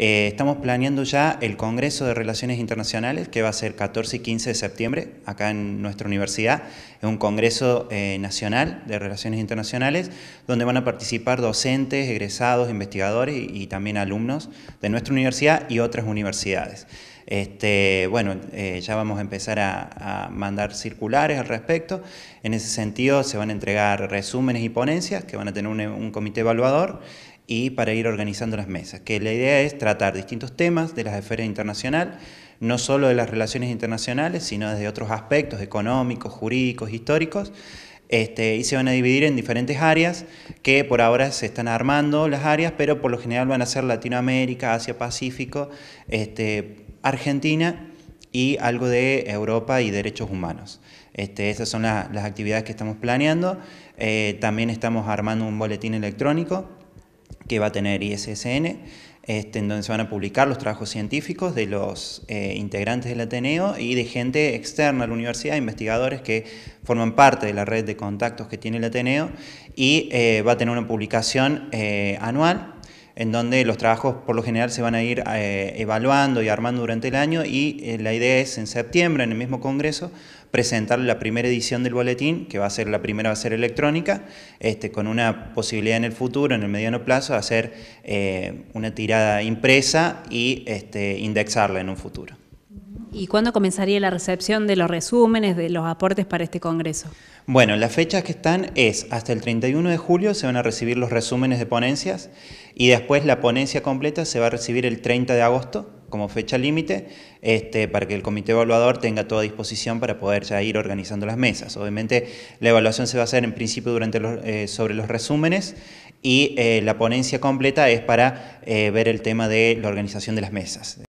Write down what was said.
Eh, estamos planeando ya el Congreso de Relaciones Internacionales, que va a ser 14 y 15 de septiembre, acá en nuestra universidad. Es un Congreso eh, Nacional de Relaciones Internacionales, donde van a participar docentes, egresados, investigadores y, también alumnos de nuestra universidad y otras universidades. Este, bueno, eh, ya vamos a empezar a, mandar circulares al respecto. En ese sentido, se van a entregar resúmenes y ponencias que van a tener un comité evaluador y para ir organizando las mesas, que la idea es tratar distintos temas de la esfera internacional, no solo de las relaciones internacionales, sino desde otros aspectos económicos, jurídicos, históricos, este, y se van a dividir en diferentes áreas que por ahora se están armando las áreas, pero por lo general van a ser Latinoamérica, Asia Pacífico, este, Argentina y algo de Europa y derechos humanos. Este, esas son las actividades que estamos planeando. Eh, también estamos armando un boletín electrónico que va a tener ISSN, este, en donde se van a publicar los trabajos científicos de los eh, integrantes del Ateneo y de gente externa a la universidad, investigadores que forman parte de la red de contactos que tiene el Ateneo, y eh, va a tener una publicación eh, anual en donde los trabajos por lo general se van a ir eh, evaluando y armando durante el año y eh, la idea es en septiembre, en el mismo congreso, presentar la primera edición del boletín, que va a ser la primera, va a ser electrónica, este, con una posibilidad en el futuro, en el mediano plazo, de hacer eh, una tirada impresa y este, indexarla en un futuro. ¿Y cuándo comenzaría la recepción de los resúmenes, de los aportes para este Congreso? Bueno, las fechas que están es hasta el 31 de julio se van a recibir los resúmenes de ponencias y después la ponencia completa se va a recibir el 30 de agosto como fecha límite este, para que el comité evaluador tenga toda disposición para poder ya ir organizando las mesas. Obviamente la evaluación se va a hacer en principio durante los, eh, sobre los resúmenes y eh, la ponencia completa es para eh, ver el tema de la organización de las mesas.